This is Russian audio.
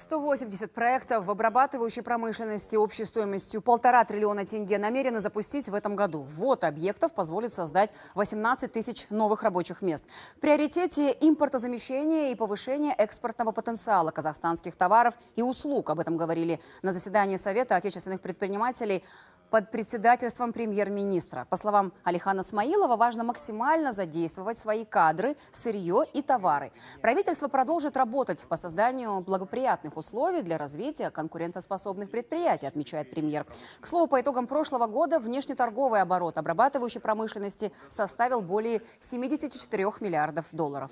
180 проектов в обрабатывающей промышленности общей стоимостью полтора триллиона тенге намерены запустить в этом году. Вот объектов позволит создать 18 тысяч новых рабочих мест. В приоритете импортозамещение и повышение экспортного потенциала казахстанских товаров и услуг. Об этом говорили на заседании Совета отечественных предпринимателей под председательством премьер-министра. По словам Алихана Смаилова, важно максимально задействовать свои кадры, сырье и товары. Правительство продолжит работать по созданию благоприятных условий для развития конкурентоспособных предприятий, отмечает премьер. К слову, по итогам прошлого года внешнеторговый оборот обрабатывающей промышленности составил более 74 миллиардов долларов.